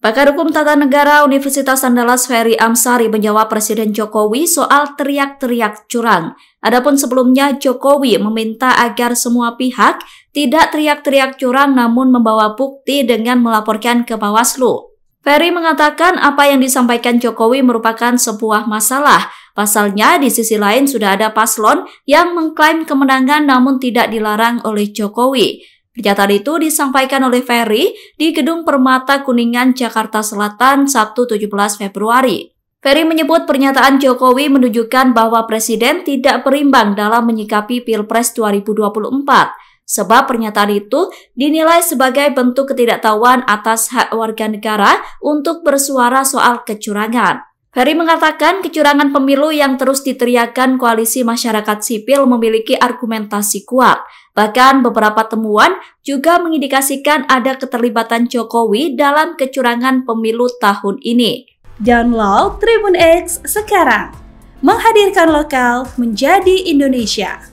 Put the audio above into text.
Pakar Hukum Tata Negara Universitas Andalas Ferry Amsari menjawab Presiden Jokowi soal teriak-teriak curang. Adapun sebelumnya Jokowi meminta agar semua pihak tidak teriak-teriak curang namun membawa bukti dengan melaporkan ke Bawaslu. Ferry mengatakan apa yang disampaikan Jokowi merupakan sebuah masalah. Pasalnya, di sisi lain sudah ada paslon yang mengklaim kemenangan namun tidak dilarang oleh Jokowi. Pernyataan itu disampaikan oleh Ferry di Gedung Permata Kuningan, Jakarta Selatan, Sabtu 17 Februari. Ferry menyebut pernyataan Jokowi menunjukkan bahwa Presiden tidak berimbang dalam menyikapi Pilpres 2024, sebab pernyataan itu dinilai sebagai bentuk ketidaktahuan atas hak warga negara untuk bersuara soal kecurangan. Ferry mengatakan kecurangan pemilu yang terus diteriakan koalisi masyarakat sipil memiliki argumentasi kuat. Bahkan beberapa temuan juga mengindikasikan ada keterlibatan Jokowi dalam kecurangan pemilu tahun ini. Download Tribun X sekarang. Menghadirkan lokal menjadi Indonesia.